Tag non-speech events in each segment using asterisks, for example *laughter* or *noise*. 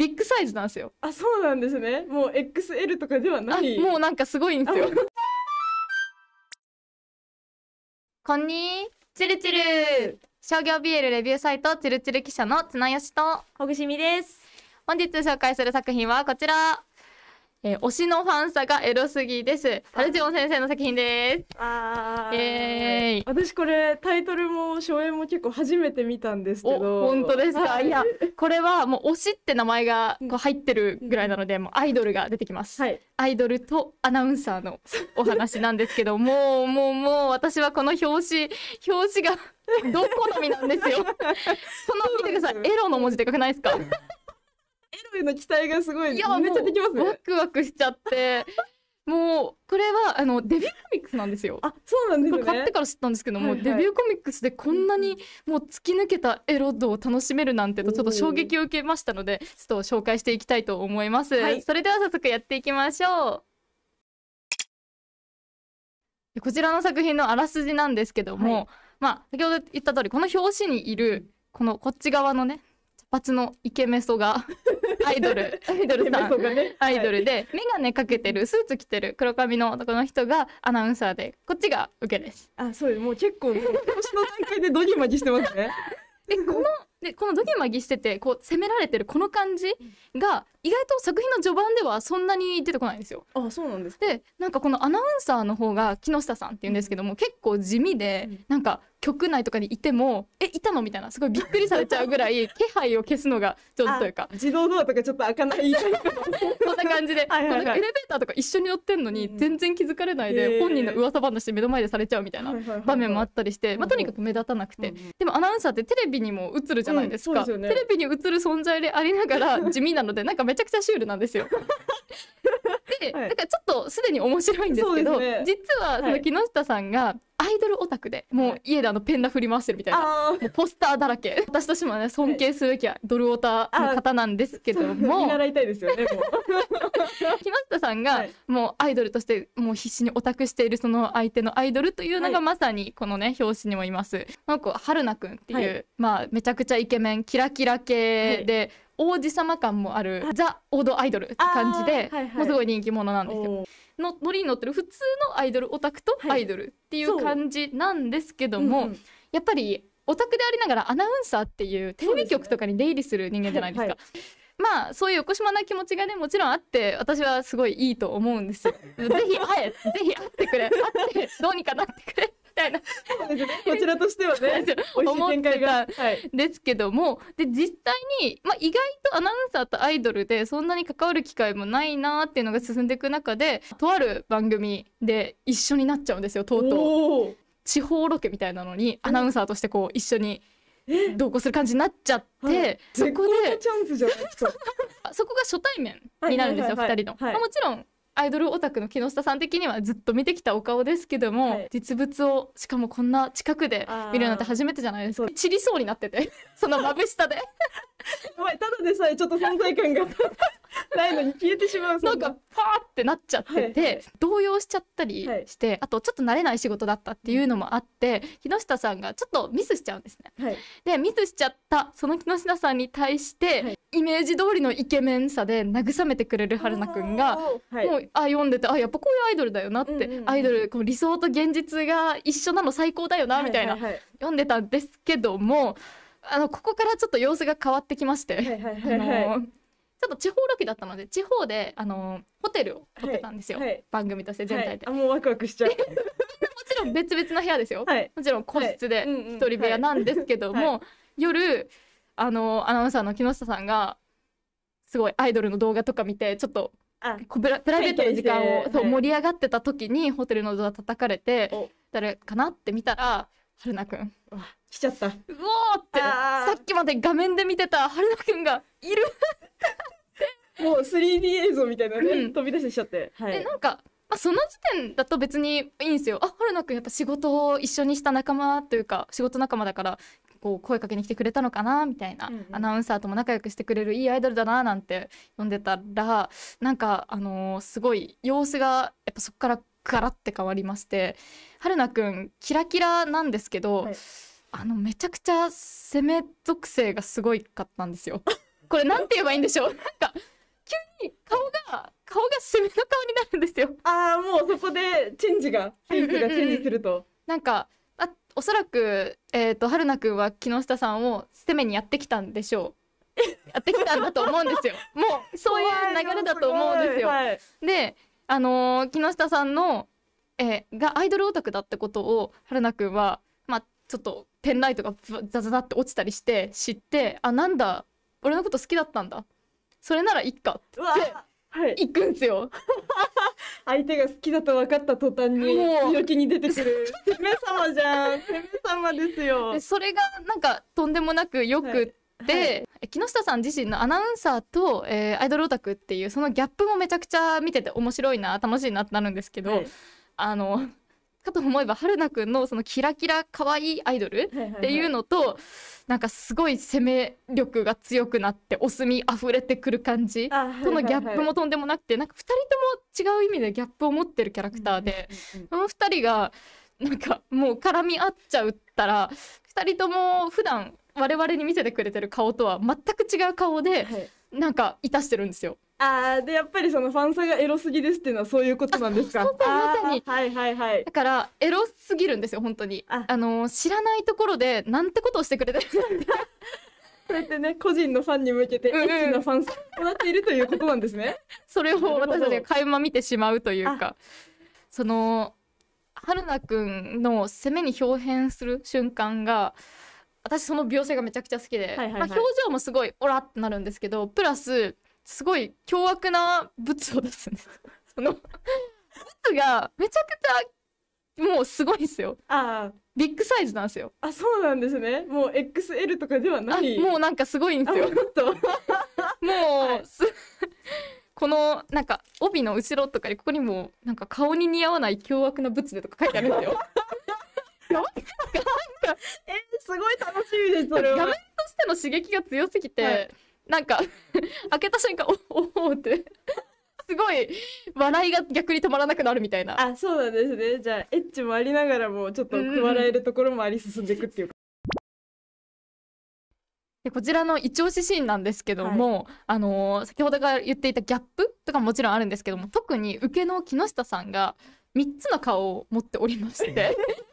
ビッグサイズなんですよあそうなんですねもう XL とかではないもうなんかすごいんですよ *laughs* こんにちるちる商業 b ルレビューサイトちるちる記者の綱吉とほぐしみです本日紹介する作品はこちらえー、推しのファンサがエロすぎです。タルジオン先生の作品です。あー。私これタイトルも初演も結構初めて見たんですけど。本当ですか。いや、これはもう推しって名前がこう入ってるぐらいなので、もうアイドルが出てきます。はい、アイドルとアナウンサーのお話なんですけど、*laughs* もうもうもう私はこの表紙表紙がどこのみなんですよ。*laughs* この見てください。エロの文字でかくないですか。への期待がすごいいやめっちゃできますねワクワクしちゃって *laughs* もうこれはあのデビューコミックスなんですよ。あそうなんです、ね、買ってから知ったんですけども、はいはい、デビューコミックスでこんなにもう突き抜けたエロ度を楽しめるなんてとちょっと衝撃を受けましたのでちょっと紹介していきたいと思います。はい、それでは早速やっていきましょう。こちらの作品のあらすじなんですけども、はい、まあ、先ほど言った通りこの表紙にいるこのこっち側のね髪のイケメソが *laughs* アイドルアイドルさん、ね、アイドルで、はい、眼鏡かけてるスーツ着てる黒髪の男の人がアナウンサーでこっちが受けです。あそうですもう結構今年の段階でドギマギしてますね。*laughs* えこのでこのドギマギしててこう責められてるこの感じが意外と作品の序盤ではそんなに出てこないんですよ。あそうなんですでなんかこのアナウンサーの方が木下さんって言うんですけども、うん、結構地味で、うん、なんか局内とかにいても「えいたの?」みたいなすごいびっくりされちゃうぐらい *laughs* 気配を消すのが上手というか自動ドアとかちょっと開かないそんな感じで、はいはい、エレベーターとか一緒に乗ってんのに全然気づかれないで、うん、本人の噂話で目の前でされちゃうみたいな場面もあったりして、まあ、とにかく目立たなくて、うんでもアナウンサーってテレビにも映るじゃないですか、うんすね、テレビに映る存在でありながら地味なのでなんかめちゃくちゃシュールなんですよ。*laughs* で、はい、かちょっとすでに面白いんですけど、ね、実はその木下さんが、はいドルオタクでもう家であのペンダ振り回してるみたいなもうポスターだらけ *laughs* 私としてもね尊敬すべきはドルオタの方なんですけども見習いたいですよねもう *laughs* 木下さんがもうアイドルとしてもう必死にオタクしているその相手のアイドルというのがまさにこのね表紙にもいますなんか春菜くんっていう、まあめちゃくちゃイケメンキラキラ系で、はい王子様感もあるザ・王道アイドルって感じで、はいはい、もうすごい人気者なんですよ。の乗りに乗ってる普通のアイドルオタクとアイドルっていう感じなんですけども、うん、やっぱりオタクでありながらアナウンサーっていうテレビ局とかに出入りする人間じゃないですか。まあそういうおこしまな気持ちがねもちろんあって私はすごいいいと思うんですよ。*laughs* ぜひ会えぜひ会ってくれ会ってどうにかなってくれたいなこちらとしてはね思ってですけども、で実際に、まあ、意外とアナウンサーとアイドルでそんなに関わる機会もないなっていうのが進んでいく中でとある番組で一緒になっちゃうんですよとうとう。地方ロケみたいなのにアナウンサーとしてこう一緒に同行する感じになっちゃって、はい、そこで *laughs* そこが初対面になるんですよ、2人の、はい、あ、もちろんアイドルオタクの木下さん的にはずっと見てきたお顔ですけども、はい、実物をしかもこんな近くで見るなんて初めてじゃないですか散りそうになってて *laughs* その眩しさでただでさえちょっと存在感が *laughs* ないのに消えてしまうなんかパーってなっちゃってて、はい動揺しちゃったりして、はい、あとちょっと慣れない仕事だったっていうのもあって、木下さんがちょっとミスしちゃうんですね。はい、でミスしちゃったその木下さんに対して、はい、イメージ通りのイケメンさで慰めてくれる春菜くんが、はい、もうあ読んでてあやっぱこういうアイドルだよなって、うんうんアイドルこう理想と現実が一緒なの最高だよなみたいな、はいはいはい、読んでたんですけども。あのここからちょっと様子が変わってきまして、はいはいはいはい、あのちょっと地方ロケだったので地方であのホテルを取ってたんですよ、はいはい、番組として全体で、はい、あもうワクワクしちゃう *laughs* もちろん別々の部屋ですよ、もちろん個室で一人部屋なんですけども、夜あのアナウンサーの木下さんがすごいアイドルの動画とか見てちょっとこうプラプイベートの時間を、そう盛り上がってた時にホテルのドア叩かれて誰かなって見たら春菜くん来ちゃったうおってさっきまで画面で見てた春菜くんがいるもう 3D 映像みたいなね、うん飛び出してちゃって、はでなんか、まあ、その時点だと別にいいんですよあ春菜くんやっぱ仕事を一緒にした仲間というか仕事仲間だからこう声かけに来てくれたのかなみたいな、うんうんアナウンサーとも仲良くしてくれるいいアイドルだななんて呼んでたらなんかあのーすごい様子がやっぱそこからガラッて変わりまして春菜くんキラキラなんですけど、はいあのめちゃくちゃ攻め属性がすごいかったんですよ。これなんて言えばいいんでしょう *laughs* なんか急に顔が顔が締めの顔になるんですよああもうそこでチェンジがフェイスがチェンジすると、なんかあおそらくえっ、ー、と春菜くんは木下さんを攻めにやってきたんでしょうやってきたんだと思うんですよもうそういう流れだと思うんですよ、はい、であのー、木下さんのえー、がアイドルオタクだってことを春菜くんはまあちょっとペンライトがザザザって落ちたりして知ってあなんだ俺のこと好きだったんだそれならいっかって行くんですよ。*laughs* 相手が好きだと分かった途端に強気に出てくる攻様じゃん攻様ですよでそれがなんかとんでもなくよくって、はいはい、木下さん自身のアナウンサーと、えー、アイドルオタクっていうそのギャップもめちゃくちゃ見てて面白いな楽しいなってなるんですけど、はい、あのかと思えば春菜くんのそのキラキラ可愛いアイドルっていうのと、はなんかすごい攻め力が強くなってお墨溢れてくる感じとのギャップもとんでもなくて、はなんか2人とも違う意味でギャップを持ってるキャラクターで、この2人がなんかもう絡み合っちゃうったら2人とも普段我々に見せてくれてる顔とは全く違う顔で、はなんかいたしてるんですよ。ああでやっぱりそのファンサがエロすぎですっていうのはそういうことなんですか。まさにはいはいはい。だからエロすぎるんですよ本当に。あ、あの知らないところでなんてことをしてくれてる。これってね個人のファンに向けてエッチなファンサとなっているということなんですね。*laughs* それを私たちが垣間見てしまうというか、その春奈くんの攻めに表変する瞬間が。私その描写がめちゃくちゃ好きで、まあ、表情もすごいオラってなるんですけどプラスすごい凶悪な物を出すんです *laughs* その物がめちゃくちゃもうすごいですよああビッグサイズなんですよあそうなんですねもう XL とかではないもうなんかすごいんですよ *laughs* もう、はい、このなんか帯の後ろとかにここにもなんか顔に似合わない凶悪な物でとか書いてあるんですよ *laughs* なんかえすごい楽しみですそれは画面としての刺激が強すぎて、はいなんか *laughs* 開けた瞬間おおって *laughs* すごい笑いが逆に止まらなくなるみたいなあそうなんですねじゃあエッチもありながらもちょっと笑えるところもあり進んでいくっていうか、でこちらの一押しシーンなんですけども、はい、あのー、先ほどが言っていたギャップとかもちろんあるんですけども特に受けの木下さんが三つの顔を持っておりまして *laughs*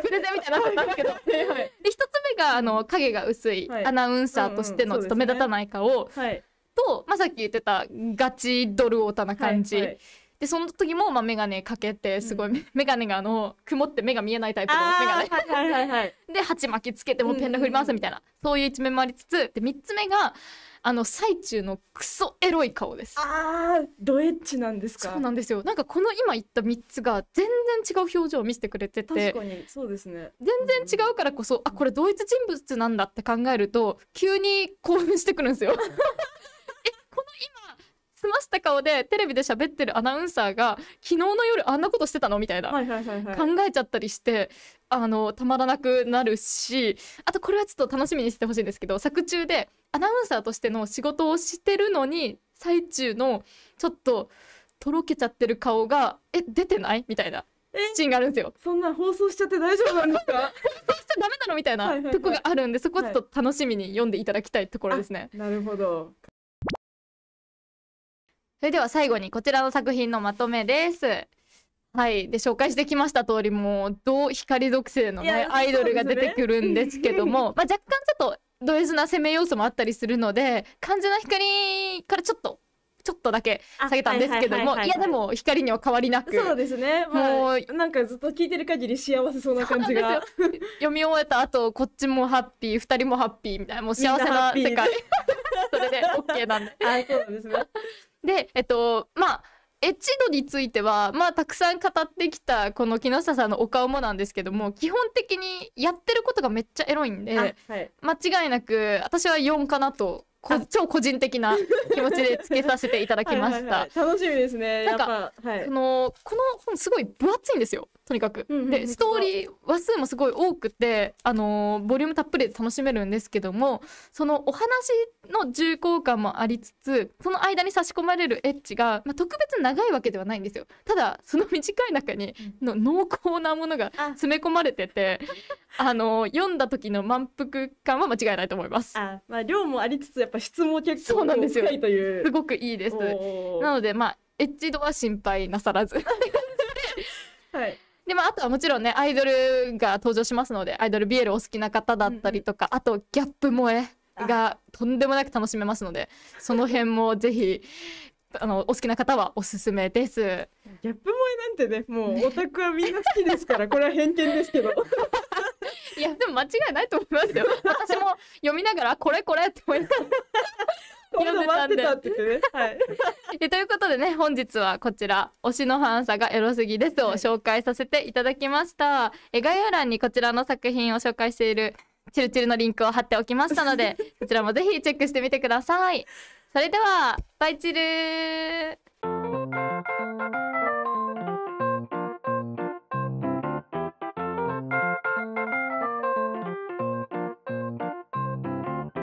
プレゼンみたいになったんですけど、はいはい、で一つ目があの影が薄い、アナウンサーとしてのちょっと目立たない顔を、うんうんね、と、まあ、さっき言ってたガチドルオタな感じ。はいはいでその時もまあ眼鏡かけてすごい、うん、眼鏡があの曇って目が見えないタイプの眼鏡、はいはい、で鉢巻きつけてもペンダ振り回すみたいな、うんうん、そういう一面もありつつで3つ目があの最中のクソエロい顔ですああ、ドエッチなんですかそうなんですよなんかこの今言った三つが全然違う表情を見せてくれてて確かにそうですね全然違うからこそ、うん、あこれ同一人物なんだって考えると急に興奮してくるんですよ *laughs* えこの今済ました顔でテレビで喋ってるアナウンサーが昨日の夜あんなことしてたのみたいな、はいはいはい、考えちゃったりしてあのたまらなくなるしあとこれはちょっと楽しみにしてほしいんですけど作中でアナウンサーとしての仕事をしてるのに最中のちょっととろけちゃってる顔がえ出てないみたいなシーンがあるんですよ。そんな放送しちゃって大丈夫な *laughs* んですか放送しちゃダメなのみたいな、とこがあるんでそこちょっと楽しみに読んでいただきたいところですね。*laughs* なるほどそれでは最後にこちらの作品のまとめです。はい、で紹介してきました通りもうどう光属性の、ね、アイドルが出てくるんですけども、*laughs* まあ、若干ちょっとド S な攻め要素もあったりするので完全な光からちょっとちょっとだけ下げたんですけども、いやでも光には変わりなく。そうですね。もうなんかずっと聞いてる限り幸せそうな感じが。読み終えた後、こっちもハッピー、二人もハッピーみたいな、もう幸せな世界。*laughs* それでオッケーなんで。あ、そうですね。で、えっと、まあ。エッチ度についてはまあたくさん語ってきたこの木下さんのお顔もなんですけども基本的にやってることがめっちゃエロいんで、はい、間違いなく私は4かなとこ超個人的な気持ちでつけさせていただきました。*laughs* はいはいはい、楽しみですねなんか、はい、のこの本すごい分厚いんですよ。とにかく。うんうん、でストーリー話数もすごい多くて、あのボリュームたっぷりで楽しめるんですけどもそのお話の重厚感もありつつその間に差し込まれるエッジが、まあ、特別長いわけではないんですよ。ただその短い中にの濃厚なものが詰め込まれてて。あの読んだ時の満腹感は間違いないと思います。あまあ、量もありつつやっぱ質も結構深いというすごくいいです。なのでまあエッジ度は心配なさらず。*laughs* はいでもあとはもちろんねアイドルが登場しますのでアイドルビエルお好きな方だったりとか、うんあとギャップ萌えがとんでもなく楽しめますのでその辺もぜひあのお好きな方はおすすめです。ギャップ萌えなんてねもうオタクはみんな好きですから、ね、これは偏見ですけど。いやでも間違いないと思いますよ。私も読みながらこれこれって思いながらこんなたってはい。*laughs* えということでね本日はこちら推しのファンサがエロすぎですを紹介させていただきました。え概要欄にこちらの作品を紹介しているチルチルのリンクを貼っておきましたので *laughs* そちらもぜひチェックしてみてください。それではバイチル